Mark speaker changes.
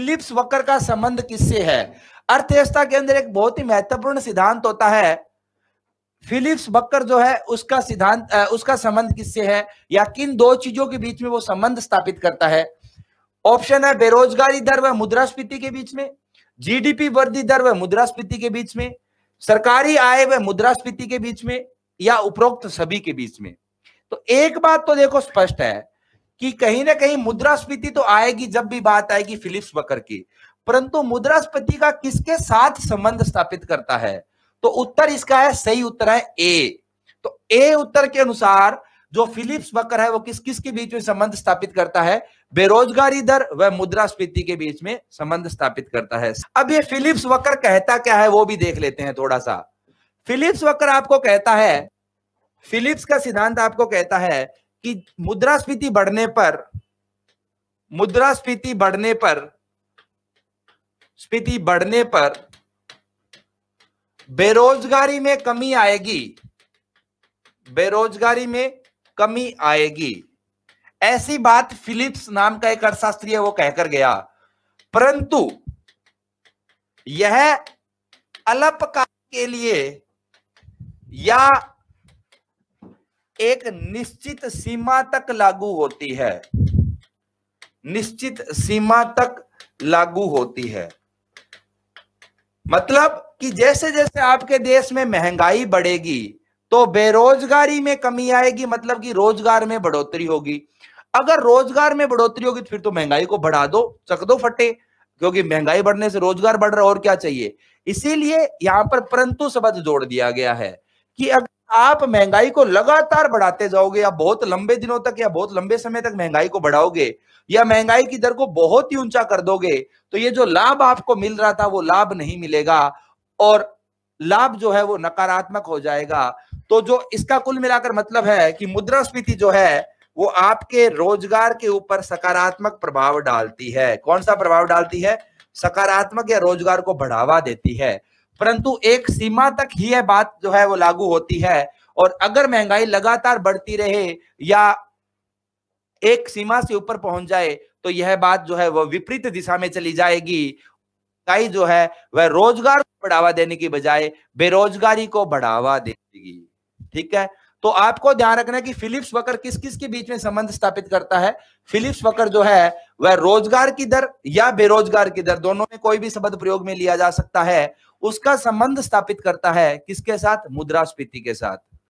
Speaker 1: Philips वक्र का संबंध किससे है अर्थव्यवस्था के अंदर एक बहुत ही महत्वपूर्ण सिद्धांत होता है फिलिप्स बक्कर जो है उसका सिद्धांत उसका संबंध किससे है या किन दो चीजों के बीच में वो संबंध स्थापित करता है ऑप्शन है बेरोजगारी दर व मुद्रास्फीति के बीच में जीडीपी वृद्धि दर व मुद्रास्फीति के बीच में सरकारी आय व मुद्रास्फीति के बीच में या उपरोक्त सभी के बीच में तो एक बात तो देखो स्पष्ट है कि कहीं ना कहीं मुद्रास्फीति तो आएगी जब भी बात आएगी फिलिप्स बकर की परंतु मुद्रास्फीति का किसके साथ संबंध स्थापित करता है तो उत्तर इसका है सही उत्तर है ए तो ए उत्तर के अनुसार जो फिलिप्स बकर है वो किस किस के बीच में संबंध स्थापित करता है बेरोजगारी दर व मुद्रास्फीति के बीच में संबंध स्थापित करता है अब ये फिलिप्स वक्र कहता क्या है वो भी देख लेते हैं थोड़ा सा फिलिप्स वक्र आपको कहता है फिलिप्स का सिद्धांत आपको कहता है कि मुद्रास्फीति बढ़ने पर मुद्रास्फीति बढ़ने पर स्फीति बढ़ने पर बेरोजगारी में कमी आएगी बेरोजगारी में कमी आएगी ऐसी बात फिलिप्स नाम का एक अर्थशास्त्री है वो कहकर गया परंतु यह अल्पकाल के लिए या एक निश्चित सीमा तक लागू होती है निश्चित सीमा तक लागू होती है मतलब कि जैसे जैसे आपके देश में महंगाई बढ़ेगी तो बेरोजगारी में कमी आएगी मतलब कि रोजगार में बढ़ोतरी होगी अगर रोजगार में बढ़ोतरी होगी तो फिर तो महंगाई को बढ़ा दो चक दो फटे क्योंकि महंगाई बढ़ने से रोजगार बढ़ रहा है और क्या चाहिए इसीलिए यहां पर परंतु शब्द जोड़ दिया गया है कि अगर आप महंगाई को लगातार बढ़ाते जाओगे या बहुत लंबे दिनों तक या बहुत लंबे समय तक महंगाई को बढ़ाओगे या महंगाई की दर को बहुत ही ऊंचा कर दोगे तो ये जो लाभ आपको मिल रहा था वो लाभ नहीं मिलेगा और लाभ जो है वो नकारात्मक हो जाएगा तो जो इसका कुल मिलाकर मतलब है कि मुद्रास्फीति जो है वो आपके रोजगार के ऊपर सकारात्मक प्रभाव डालती है कौन सा प्रभाव डालती है सकारात्मक या रोजगार को बढ़ावा देती है परंतु एक सीमा तक ही यह बात जो है वो लागू होती है और अगर महंगाई लगातार बढ़ती रहे या एक सीमा से ऊपर पहुंच जाए तो यह बात जो है वह विपरीत दिशा में चली जाएगी महंगाई जो है वह रोजगार को बढ़ावा देने की बजाय बेरोजगारी को बढ़ावा देगी ठीक है तो आपको ध्यान रखना कि फिलिप्स वकर किस किस के बीच में संबंध स्थापित करता है फिलिप्स वकर जो है वह रोजगार की दर या बेरोजगार की दर दोनों में कोई भी शब्द प्रयोग में लिया जा सकता है उसका संबंध स्थापित करता है किसके साथ मुद्रास्फीति के साथ